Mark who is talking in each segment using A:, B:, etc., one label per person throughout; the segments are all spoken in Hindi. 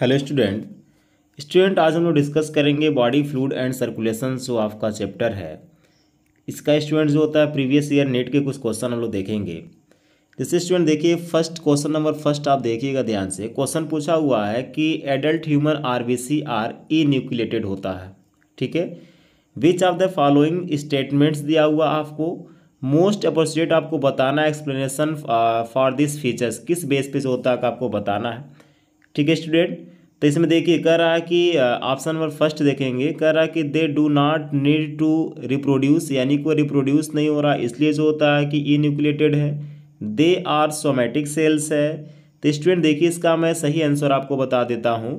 A: हेलो स्टूडेंट स्टूडेंट आज हम लोग डिस्कस करेंगे बॉडी फ्लूड एंड सर्कुलेशन जो आपका चैप्टर है इसका स्टूडेंट जो होता है प्रीवियस ईयर नेट के कुछ क्वेश्चन हम लोग देखेंगे जैसे स्टूडेंट देखिए फर्स्ट क्वेश्चन नंबर फर्स्ट आप देखिएगा ध्यान से क्वेश्चन पूछा हुआ है कि adult human R B C are enucleated होता है ठीक है which of the following statements दिया हुआ आपको मोस्ट अप्रोसिएट आपको बताना है एक्सप्लेनेशन फॉर दिस फीचर्स किस बेस पे जो होता है आपको बताना है ठीक है स्टूडेंट तो इसमें देखिए कह रहा है कि ऑप्शन नंबर फर्स्ट देखेंगे कह रहा है कि they do not need to reproduce यानी कोई रिप्रोड्यूस नहीं हो रहा इसलिए जो होता है कि इन्यूक्लेटेड है दे आर सोमेटिक सेल्स है तो स्टूडेंट देखिए इसका मैं सही आंसर आपको बता देता हूँ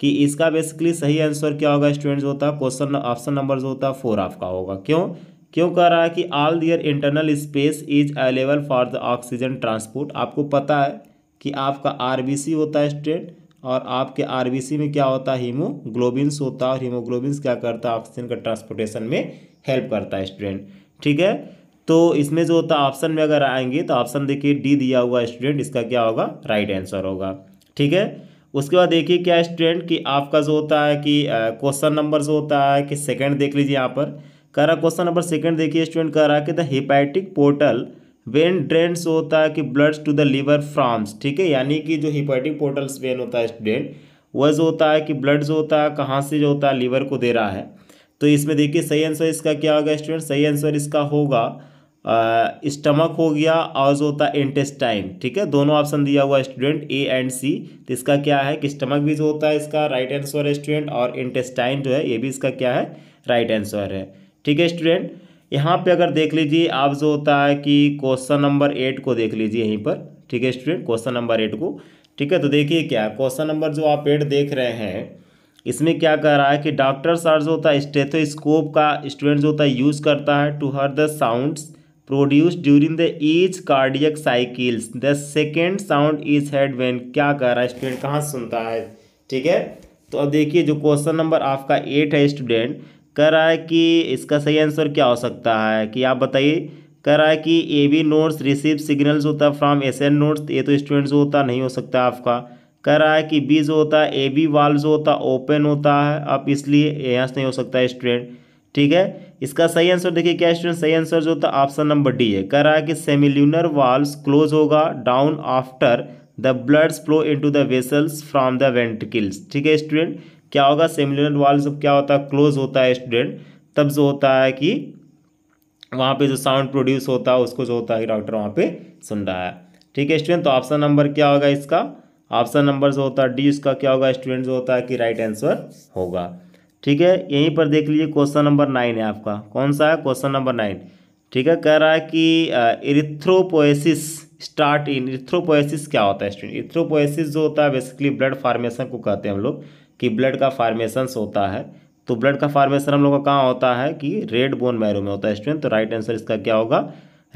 A: कि इसका बेसिकली सही आंसर क्या होगा स्टूडेंट जो होता है क्वेश्चन ऑप्शन नंबर जो होता है फोर आपका होगा क्यों क्यों कह रहा है कि all their internal space is available for the oxygen transport आपको पता है कि आपका आर होता है स्टूडेंट और आपके आरबीसी में क्या होता है हीमोग्लोबिन्स होता है और हीमोग्लोबिन्स क्या करता है ऑक्सीजन का ट्रांसपोर्टेशन में हेल्प करता है स्टूडेंट ठीक है तो इसमें जो होता है ऑप्शन में अगर आएंगे तो ऑप्शन देखिए डी दिया हुआ स्टूडेंट इसका क्या होगा राइट आंसर होगा ठीक है उसके बाद देखिए क्या स्टूडेंट कि आपका जो होता है कि क्वेश्चन नंबर जो होता है कि सेकंड देख लीजिए यहाँ पर कह रहा क्वेश्चन नंबर सेकंड देखिए स्टूडेंट कह रहा है कि the hepatic portal vein drains होता है कि bloods to the liver from ठीक है यानी कि जो हिपाटिक पोर्टल्स वेन होता है स्टूडेंट वह जो होता है कि ब्लड जो होता है कहाँ से जो होता है लीवर को दे रहा है तो इसमें देखिए सही आंसर इसका क्या होगा स्टूडेंट सही आंसर इसका होगा स्टमक हो गया और जो होता है इंटेस्टाइन ठीक है दोनों ऑप्शन दिया हुआ स्टूडेंट ए एंड सी तो इसका क्या है कि स्टमक भी जो होता है इसका राइट आंसर है स्टूडेंट और इंटेस्टाइन जो है ये भी इसका क्या है राइट आंसर है ठीक है स्टूडेंट यहाँ पे अगर देख लीजिए आप जो होता है कि क्वेश्चन नंबर एट को देख लीजिए यहीं पर ठीक है स्टूडेंट क्वेश्चन नंबर एट को ठीक है तो देखिए क्या क्वेश्चन नंबर जो आप एट देख रहे हैं इसमें क्या कह रहा है कि डॉक्टर सर जो होता है स्टेथोस्कोप का स्टूडेंट जो होता है यूज़ करता है to hear the sounds produce during the each cardiac cycles the second sound is heard when क्या कह रहा है स्टूडेंट कहाँ सुनता है ठीक है तो अब देखिए जो क्वेश्चन नंबर आपका एट है स्टूडेंट कह रहा है कि इसका सही आंसर क्या हो सकता है कि आप बताइए कह रहा है कि A V nodes receive signals होता है फ्रॉम एस एन नोट्स ये तो स्टूडेंट्स होता नहीं हो सकता आपका कह रहा है कि बी जो होता है ए बी वाल जो होता है ओपन होता है अब इसलिए यहाँ से नहीं हो सकता स्टूडेंट ठीक है इसका सही आंसर देखिए क्या स्टूडेंट सही आंसर जो होता है ऑप्शन नंबर डी है कह रहा है कि सेमिल्यूनर वाल्स क्लोज होगा down after the bloods flow into the vessels from the ventricles ठीक है स्टूडेंट क्या होगा सेमिलर वाल सब क्या होता है क्लोज होता है स्टूडेंट तब जो होता है कि वहाँ पे जो साउंड प्रोड्यूस होता है उसको जो होता है डॉक्टर वहाँ पे सुन रहा है ठीक है स्टूडेंट तो ऑप्शन नंबर क्या होगा इसका ऑप्शन नंबर जो होता है डी इसका क्या होगा स्टूडेंट जो होता है कि राइट आंसर होगा ठीक है यहीं पर देख लीजिए क्वेश्चन नंबर नाइन है आपका कौन सा है क्वेश्चन नंबर नाइन ठीक है कह रहा है कि इरिथ्रोपोएसिस स्टार्ट इन इरिथ्रोपोएसिस क्या होता है स्टूडेंट इरिथ्रोपोएसिस जो होता है बेसिकली ब्लड फार्मेशन को कहते हैं हम लोग कि ब्लड का फार्मेशंस होता है तो ब्लड का फार्मेशन हम लोग का कहाँ होता है कि रेड बोन मैरो में होता है स्टूडेंट तो राइट आंसर इसका क्या होगा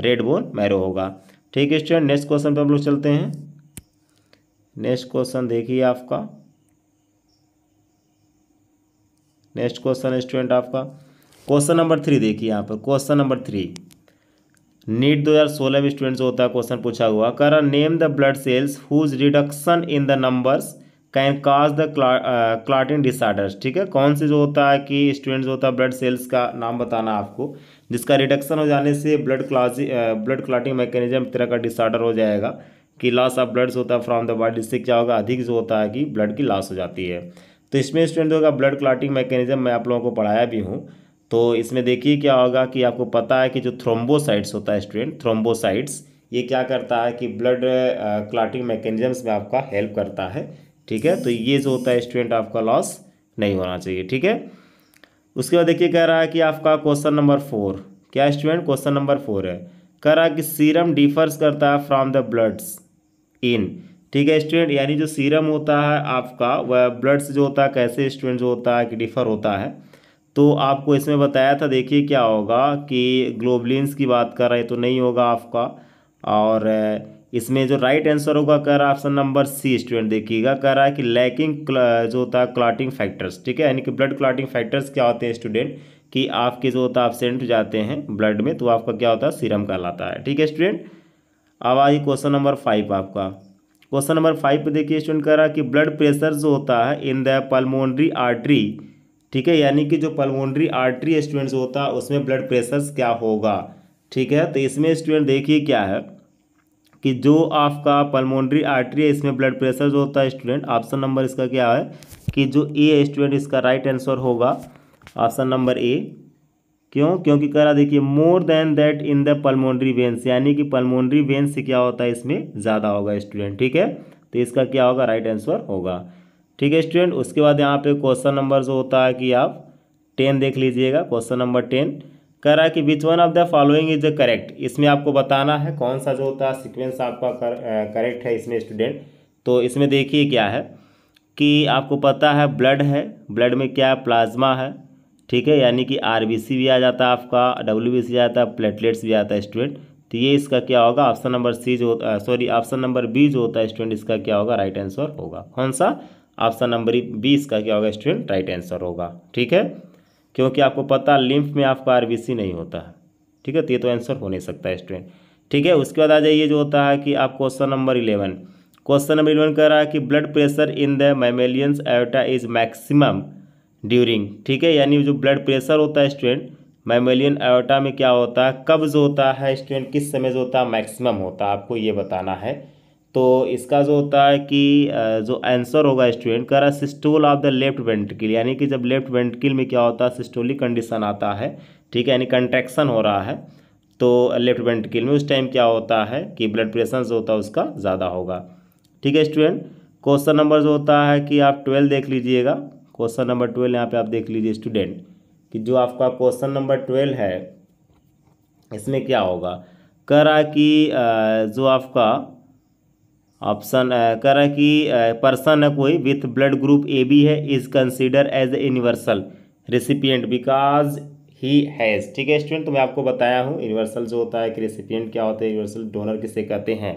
A: रेड बोन मैरो होगा ठीक है स्टूडेंट नेक्स्ट क्वेश्चन पे हम लोग चलते हैं नेक्स्ट क्वेश्चन देखिए आपका नेक्स्ट क्वेश्चन स्टूडेंट आपका क्वेश्चन नंबर थ्री देखिए यहाँ पर क्वेश्चन नंबर थ्री नीट 2016 में स्टूडेंट्स होता है क्वेश्चन पूछा हुआ कर name the blood cells whose reduction in the numbers can cause the clotting disorders ठीक है कौन से जो होता है कि स्टूडेंट जो होता है ब्लड सेल्स का नाम बताना आपको जिसका रिडक्शन हो जाने से blood class blood clotting mechanism तरह का डिसऑर्डर हो जाएगा कि लॉस ऑफ ब्लड्स होता है फ्रॉम द बॉडी जिससे क्या होगा अधिक जो होता है कि ब्लड की लॉस हो जाती है तो इसमें स्टूडेंट होगा ब्लड क्लाटिंग मैकेनिज्म मैं आप लोगों को पढ़ाया भी हूँ तो इसमें देखिए क्या होगा कि आपको पता है कि जो थ्रोम्बोसाइट्स होता है स्टूडेंट थ्रोम्बोसाइट्स ये क्या करता है कि ब्लड क्लाटिंग मैकेनिज्म में आपका हेल्प करता है ठीक है तो ये जो होता है स्टूडेंट आपका लॉस नहीं होना चाहिए ठीक है उसके बाद देखिए कह रहा है कि आपका क्वेश्चन नंबर फोर क्या स्टूडेंट क्वेश्चन नंबर फोर है कह रहा है कि सीरम डिफर्स करता है फ्रॉम द ब्लड्स इन ठीक है स्टूडेंट यानी जो सीरम होता है आपका वह ब्लड्स जो होता है कैसे स्टूडेंट जो होता है कि डिफर होता है तो आपको इसमें बताया था देखिए क्या होगा कि ग्लोबलिन्स की बात कर रहे तो नहीं होगा आपका और इसमें जो राइट आंसर होगा कह रहा है ऑप्शन नंबर सी स्टूडेंट देखिएगा कह रहा है कि लैकिंग जो होता है क्लाटिंग फैक्टर्स ठीक है यानी कि ब्लड क्लाटिंग फैक्टर्स क्या होते हैं स्टूडेंट कि आपके जो होता है एबसेंट जाते हैं ब्लड में तो आपका क्या होता है सीरम कहलाता है ठीक है स्टूडेंट अब आइए क्वेश्चन नंबर फाइव आपका क्वेश्चन नंबर फाइव पर देखिए स्टूडेंट कह रहा है कि ब्लड प्रेशर जो होता है इन द पल्मोनरी आर्ट्री ठीक है यानी कि जो पलमोन्ड्री आर्ट्री स्टूडेंट होता है उसमें ब्लड प्रेशर क्या होगा ठीक है तो इसमें स्टूडेंट देखिए क्या है कि जो आपका पल्मोनरी आर्टरी है इसमें ब्लड प्रेशर जो होता है स्टूडेंट ऑप्शन नंबर इसका क्या है कि जो ए है स्टूडेंट इसका राइट आंसर होगा ऑप्शन नंबर ए क्यों क्योंकि कह रहा देखिए more than that in the pulmonary veins यानी कि पल्मोनरी वेंस से क्या होता है इसमें ज़्यादा होगा स्टूडेंट ठीक है तो इसका क्या होगा राइट आंसर होगा ठीक है स्टूडेंट उसके बाद यहाँ पे क्वेश्चन नंबर जो होता है कि आप टेन देख लीजिएगा क्वेश्चन नंबर टेन कह रहा है कि which one of the following is the correct इसमें आपको बताना है कौन सा जो होता है सिक्वेंस आपका करेक्ट है इसमें स्टूडेंट तो इसमें देखिए क्या है कि आपको पता है ब्लड है ब्लड में क्या है प्लाज्मा है ठीक है यानी कि आर भी आ जाता है आपका डब्ल्यू भी आ जाता है प्लेटलेट्स भी आता है स्टूडेंट तो ये इसका क्या होगा ऑप्शन नंबर सी जो सॉरी ऑप्शन नंबर बी जो होता है स्टूडेंट इसका क्या होगा राइट आंसर होगा कौन सा ऑप्शन नंबर बी इसका क्या होगा स्टूडेंट राइट आंसर होगा ठीक है क्योंकि आपको पता लिम्फ में आपका आर नहीं होता है ठीक है तो ये तो आंसर हो नहीं सकता है स्टूडेंट ठीक है उसके बाद आ जाइए जो होता है कि आप question number eleven question number eleven कह रहा है कि blood pressure in the mammalians aorta is maximum during ठीक है यानी जो ब्लड प्रेशर होता है स्टूडेंट मेमेलियन एयोटा में क्या होता है कब जो होता है स्टूडेंट किस समय जो होता है मैक्सिमम होता है आपको ये बताना है तो इसका जो होता है कि जो आंसर होगा स्टूडेंट कह रहा है systole of the left ventricle यानी कि जब लेफ्ट वेंटिकल में क्या होता है सिस्टोलिक कंडीशन आता है ठीक है यानी कंट्रैक्शन हो रहा है तो लेफ्ट वेंटिकल में उस टाइम क्या होता है कि ब्लड प्रेशर जो होता है उसका ज़्यादा होगा ठीक है स्टूडेंट क्वेश्चन नंबर जो होता है कि आप ट्वेल्व देख लीजिएगा क्वेश्चन नंबर ट्वेल्व यहाँ पे आप देख लीजिए स्टूडेंट कि जो आपका क्वेश्चन नंबर ट्वेल्व है इसमें क्या होगा कह रहा कि जो आपका ऑप्शन कह रहा है कि पर्सन है कोई with blood group A B है is consider as a universal recipient because he has ठीक है स्टूडेंट तो मैं आपको बताया हूँ यूनिवर्सल जो होता है कि रेसिपियंट क्या होता है यूनिवर्सल डोनर किसे कहते हैं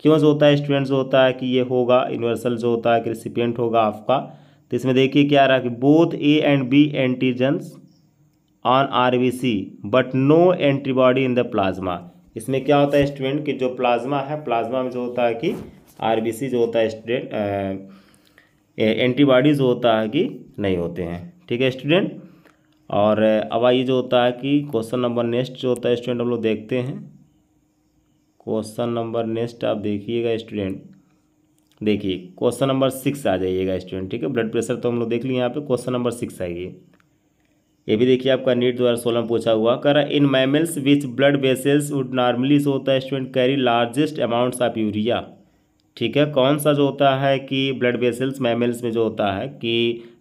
A: क्यों जो होता है स्टूडेंट जो होता है कि ये होगा यूनिवर्सल जो होता है कि रेसिपियंट होगा आपका तो इसमें देखिए क्या रहा है कि both A and B antigens on R B C but no antibody in the plasma इसमें क्या होता है स्टूडेंट कि जो प्लाज्मा है प्लाज्मा में जो होता है कि आरबीसी जो होता है स्टूडेंट एंटीबॉडीज होता है कि नहीं होते हैं ठीक है स्टूडेंट और अब आइए जो होता है कि क्वेश्चन नंबर नेक्स्ट जो होता है स्टूडेंट हम लोग देखते हैं क्वेश्चन नंबर नेक्स्ट आप देखिएगा स्टूडेंट देखिए क्वेश्चन नंबर सिक्स आ जाइएगा स्टूडेंट ठीक है ब्लड प्रेशर तो हम लोग देख लिए यहाँ पे क्वेश्चन नंबर सिक्स आइए ये भी देखिए आपका नीट दो हज़ार सोलह में पूछा हुआ कर in mammals which blood vessels would normally सो होता है student carry largest amounts of urea ठीक है कौन सा जो होता है कि ब्लड वेसल्स मैमल्स में जो होता है कि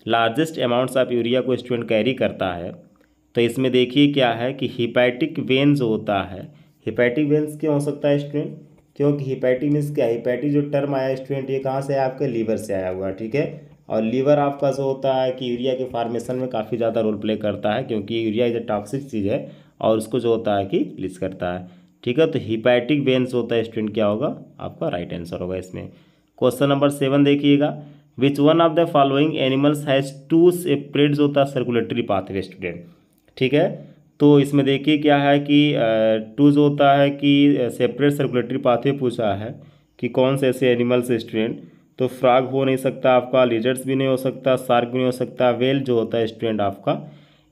A: लार्जेस्ट अमाउंट्स ऑफ यूरिया को स्टूडेंट कैरी करता है तो इसमें देखिए क्या है कि हिपैटिक वेन जो होता है हिपैटिक वेन्स क्यों हो सकता है स्टूडेंट क्योंकि हिपैटिक मीन्स क्या हिपैटिक जो टर्म आया स्टूडेंट ये कहाँ से आया आपके लीवर से आया हुआ ठीक है और लीवर आपका जो होता है कि यूरिया के फार्मेशन में काफ़ी ज़्यादा रोल प्ले करता है क्योंकि यूरिया इज अ टॉक्सिक चीज़ है और उसको जो होता है कि लिस करता है ठीक है तो हिपैटिक वेन्स होता है स्टूडेंट क्या होगा आपका राइट आंसर होगा इसमें क्वेश्चन नंबर सेवन देखिएगा which one of the following animals has two separate जो होता है सर्कुलेटरी पाथवे स्टूडेंट ठीक है तो इसमें देखिए क्या है कि टू जो होता है कि सेपरेट सर्कुलेटरी पाथवे पूछा है कि कौन से ऐसे एनिमल्स स्टूडेंट तो फ्रॉग हो नहीं सकता आपका लिजर्ट्स भी नहीं हो सकता सार्क भी नहीं हो सकता वेल जो होता है स्टूडेंट आपका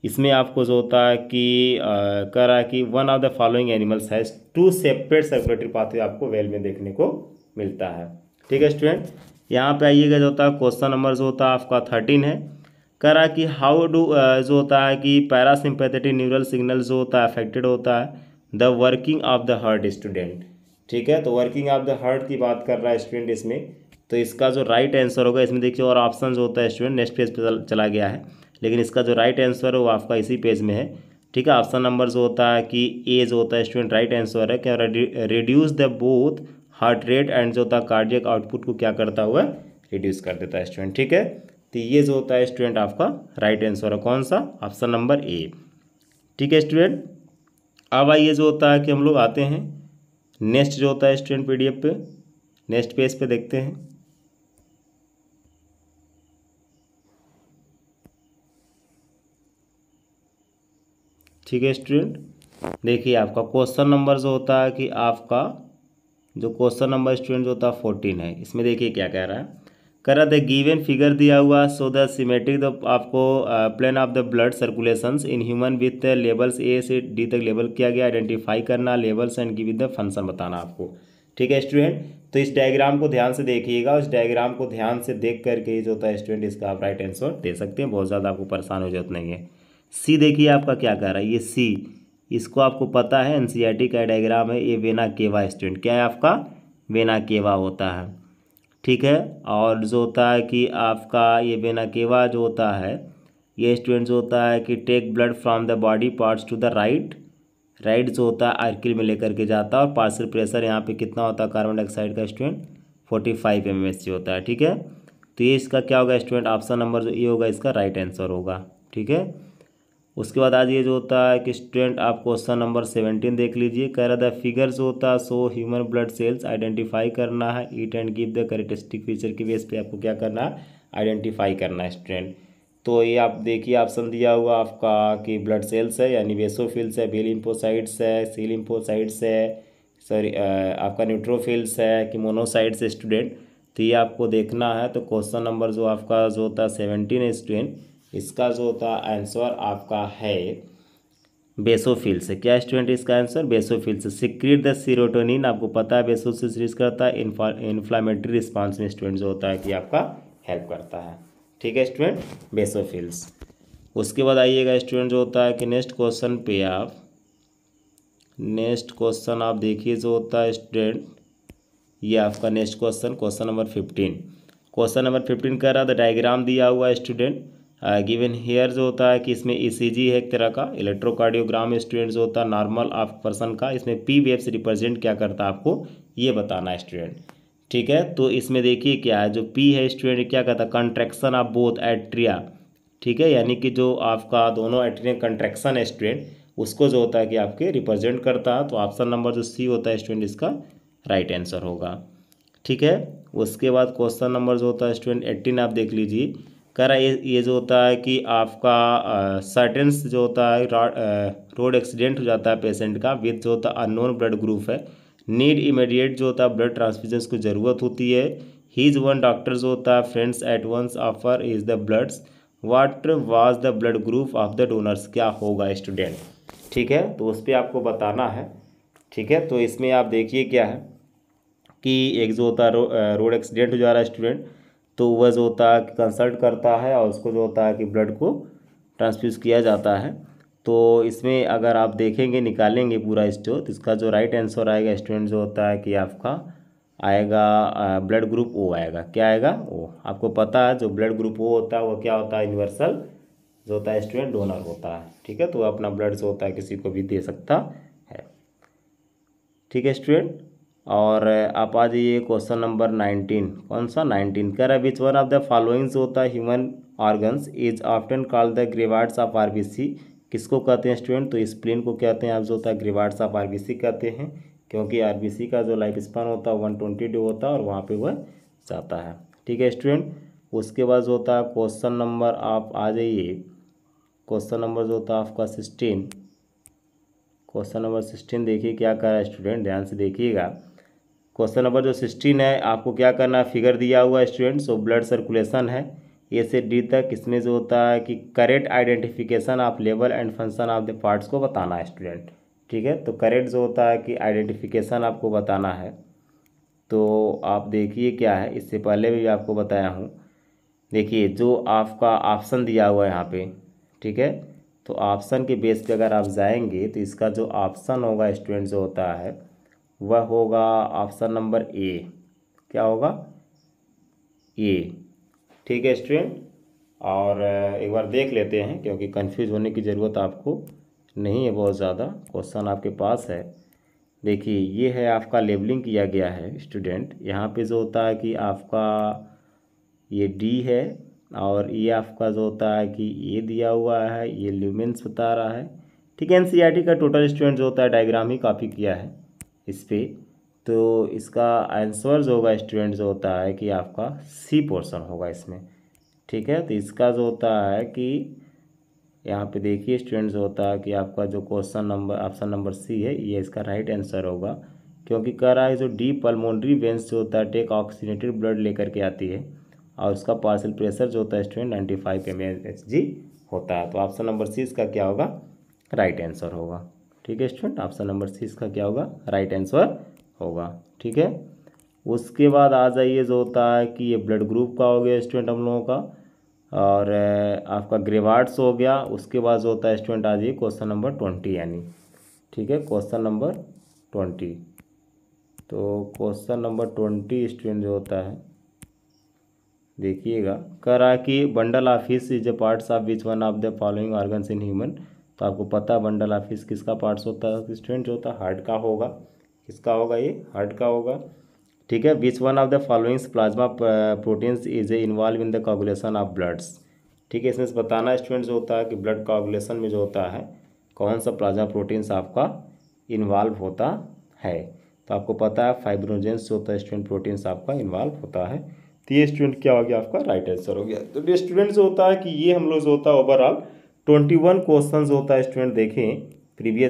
A: इसमें आपको जो होता है कि कह रहा है कि one of the following animals has two separate circulatory pathway आपको वेल में देखने को मिलता है ठीक है स्टूडेंट यहाँ पे आइएगा जो होता है क्वेश्चन नंबर जो होता है आपका थर्टीन है कह रहा है कि हाउ डू जो होता है कि पैरासिम्पैथेटिक न्यूरल सिग्नल जो होता है अफेक्टेड होता है the working of the heart student ठीक है तो वर्किंग ऑफ द हर्ट की बात कर रहा है स्टूडेंट इसमें तो इसका जो राइट आंसर होगा इसमें देखिए और ऑप्शन जो होता है स्टूडेंट नेक्स्ट पेज पर चला गया है लेकिन इसका जो राइट आंसर है वो आपका इसी पेज में है ठीक है ऑप्शन नंबर जो होता है कि ए जो होता है स्टूडेंट राइट आंसर है क्या reduce the both heart rate and जो होता है कार्डियक आउटपुट को क्या करता हुआ रिड्यूस कर देता है स्टूडेंट ठीक है तो ये जो होता है स्टूडेंट आपका राइट आंसर है कौन सा ऑप्शन नंबर ए ठीक है स्टूडेंट अब आइए जो होता है कि हम लोग आते हैं नेक्स्ट जो होता है स्टूडेंट पी पे नेक्स्ट पेज पर देखते हैं ठीक है स्टूडेंट देखिए आपका क्वेश्चन नंबर जो होता है कि आपका जो क्वेश्चन नंबर स्टूडेंट जो होता है फोर्टीन है इसमें देखिए क्या कह रहा है कह रहा था फिगर दिया हुआ सो द सीमेट्रिक द आपको plan of the blood circulation in human with levels A से डी तक लेवल किया गया आइडेंटिफाई करना levels and given the function बताना आपको ठीक है स्टूडेंट तो इस डायग्राम को ध्यान से देखिएगा उस डायग्राम को ध्यान से देख करके जो होता है स्टूडेंट इसका आप राइट आंसर दे सकते हैं बहुत ज़्यादा आपको परेशान हो जरूरत तो नहीं है सी देखिए आपका क्या कह रहा है ये सी इसको आपको पता है एनसीईआरटी का डायग्राम है ये वेना केवा स्टूडेंट क्या है आपका वेना केवा होता है ठीक है और जो होता है कि आपका ये वेना केवा जो होता है ये स्टूडेंट जो होता है कि take blood from the body parts to the right right जो होता है आर्किल में लेकर के जाता है और पार्सल प्रेशर यहाँ पर कितना होता है कार्बन डाइऑक्साइड का student forty five M S होता है ठीक है तो ये इसका क्या होगा स्टूडेंट ऑप्शन नंबर जो ये होगा इसका राइट आंसर होगा ठीक है उसके बाद आज ये जो होता है कि स्टूडेंट आप क्वेश्चन नंबर सेवेंटीन देख लीजिए कह रहा था फिगर जो होता है so human blood cells identify करना है it and give the characteristic feature के बेस पे आपको क्या करना है आइडेंटिफाई करना है स्टूडेंट तो ये आप देखिए ऑप्शन दिया हुआ आपका कि ब्लड सेल्स है यानी वेसोफिल्स है बेल इम्पोसाइड्स है सील इम्पोसाइड्स है सॉरी आपका न्यूट्रोफिल्स है कि मोनोसाइड्स स्टूडेंट तो ये आपको देखना है तो क्वेश्चन नंबर जो आपका जो होता है सेवेंटीन है स्टूडेंट इसका जो होता आंसर आपका है बेसोफिल्स क्या स्टूडेंट इसका answer basophils secrete the serotonin आपको पता है बेसोफिल्स रिलीज करता है इन्फ्लामेटरी रिस्पॉन्स में स्टूडेंट जो होता है कि आपका हेल्प करता है ठीक है स्टूडेंट बेसोफिल्स उसके बाद आइएगा स्टूडेंट जो होता है कि नेक्स्ट क्वेश्चन पे आप नेक्स्ट क्वेश्चन आप देखिए जो होता है स्टूडेंट ये आपका next question question number fifteen question number fifteen कह रहा था डायग्राम दिया हुआ है स्टूडेंट गिवन हेयर जो होता है कि इसमें ईसीजी e है एक तरह का इलेक्ट्रोकार्डियोग्राम स्टूडेंट जो होता है नॉर्मल आप पर्सन का इसमें पी वेव्स रिप्रेजेंट क्या करता है आपको ये बताना है स्टूडेंट ठीक है तो इसमें देखिए क्या है जो पी है स्टूडेंट क्या कहता है कंट्रेक्शन ऑफ बोथ एट्रिया ठीक है यानी कि जो आपका दोनों एट्रिया कंट्रेक्शन है स्टूडेंट उसको जो होता है कि आपके रिप्रेजेंट करता है तो ऑप्शन नंबर जो सी होता है स्टूडेंट इसका राइट आंसर होगा ठीक है उसके बाद क्वेश्चन नंबर जो होता है स्टूडेंट एट्टीन आप देख लीजिए कह रहा है ये जो होता है कि आपका सर्टेंस जो होता है रोड एक्सीडेंट हो जाता है पेशेंट का विथ जो होता है अननोन ब्लड ग्रुप है नीड इमीडिएट जो होता है ब्लड ट्रांसफ्यूजन को ज़रूरत होती है हीज वन डॉक्टर जो होता है friends at once offer is the bloods what was the blood group of the donors क्या होगा स्टूडेंट ठीक है तो उस पर आपको बताना है ठीक है तो इसमें आप देखिए क्या है कि एक जो होता है रो, रोड एक्सीडेंट हो जा रहा है स्टूडेंट तो वह जो होता है कि कंसल्ट करता है और उसको जो होता है कि ब्लड को ट्रांसफ्यूज़ किया जाता है तो इसमें अगर आप देखेंगे निकालेंगे पूरा स्टो तो इसका जो राइट आंसर आएगा स्टूडेंट जो होता है कि आपका आएगा ब्लड ग्रुप ओ आएगा क्या आएगा ओ आपको पता है जो ब्लड ग्रुप ओ होता है वो क्या होता है यूनिवर्सल जो होता है स्टूडेंट डोनर होता है ठीक है तो अपना ब्लड जो होता है किसी को भी दे सकता है ठीक है स्टूडेंट और आप आ जाइए क्वेश्चन नंबर नाइनटीन कौन सा नाइनटीन कह रहा है which one of the followings होता है human organs is often called the graveyards of R किसको कहते हैं स्टूडेंट तो स्प्लिन को कहते हैं आप जो होता है ग्रेवार्ड्स ऑफ आर कहते हैं क्योंकि आर का जो लाइफ स्पान होता है वन ट्वेंटी डे होता है और वहाँ पर वह जाता है ठीक है स्टूडेंट उसके बाद जो होता है क्वेश्चन नंबर आप आ जाइए क्वेश्चन नंबर जो होता है आपका सिक्सटीन क्वेश्चन नंबर सिक्सटीन देखिए क्या कर रहा है स्टूडेंट ध्यान से देखिएगा क्वेश्चन नंबर जो सिक्सटीन है आपको क्या करना है फिगर दिया हुआ है स्टूडेंट सो ब्लड सर्कुलेशन है ए से डी तक इसमें जो होता है कि correct identification of level and function of the parts को बताना है स्टूडेंट ठीक है तो करेक्ट जो होता है कि आइडेंटिफिकेशन आपको बताना है तो आप देखिए क्या है इससे पहले भी आपको बताया हूँ देखिए जो आपका ऑप्शन दिया हुआ है यहाँ पे ठीक है तो ऑप्शन के बेस पे अगर आप जाएंगे तो इसका जो ऑप्शन होगा स्टूडेंट जो होता है वह होगा ऑप्शन नंबर ए क्या होगा ए ठीक है स्टूडेंट और एक बार देख लेते हैं क्योंकि कंफ्यूज होने की ज़रूरत आपको नहीं है बहुत ज़्यादा क्वेश्चन आपके पास है देखिए ये है आपका लेबलिंग किया गया है स्टूडेंट यहाँ पे जो होता है कि आपका ये डी है और ये आपका जो होता है कि ये दिया हुआ है ये ल्यूमेंस बता रहा है ठीक है एन e का टोटल स्टूडेंट जो होता है डायग्राम ही कॉपी किया है इस पर तो इसका आंसर जो होगा स्टूडेंट जो होता है कि आपका सी पोर्सन होगा इसमें ठीक है तो इसका जो होता है कि यहाँ पे देखिए स्टूडेंट जो होता है कि आपका जो question number option number C है ये इसका राइट आंसर होगा क्योंकि कह रहा है जो डीप पल्मोनरी वेंस जो होता है टेक ऑक्सीनेटेड ब्लड लेकर के आती है और उसका पार्सल प्रेशर जो होता है student ninety five M H G होता है तो ऑप्शन नंबर सी इसका क्या होगा राइट आंसर होगा ठीक है स्टूडेंट ऑप्शन नंबर सी इसका क्या होगा राइट आंसर होगा ठीक है उसके बाद आ जाइए जो होता है कि ये ब्लड ग्रुप का हो गया स्टूडेंट हम लोगों का और आपका ग्रेवार्ड्स हो गया उसके बाद जो होता है स्टूडेंट आ जाइए क्वेश्चन नंबर ट्वेंटी यानी ठीक है क्वेश्चन नंबर ट्वेंटी तो क्वेश्चन नंबर ट्वेंटी स्टूडेंट जो होता है देखिएगा करा रहा है कि bundle of His is a parts of which one of the following organs in human तो आपको पता है बंडल ऑफिस किसका पार्ट्स होता है स्टूडेंट जो होता है हार्ट का होगा किसका होगा ये हार्ट का होगा ठीक है which one of the followings plasma proteins is a involve in the coagulation of bloods ठीक है इसमें से बताना स्टूडेंट जो होता है कि ब्लड कागुलेशन में जो होता है कौन सा प्लाज्मा प्रोटीन्स आपका इन्वॉल्व होता है तो आपको पता है फाइब्रोजेंस जो होता है स्टूडेंट प्रोटीन्स आपका इन्वॉल्व होता है तो ये स्टूडेंट क्या हो गया आपका राइट आंसर हो गया तो ये स्टूडेंट जो होता है कि ये हम लोग जो होता है ओवरऑल ट्वेंटी वन क्वेश्चन होता है स्टूडेंट देखें प्रीवियस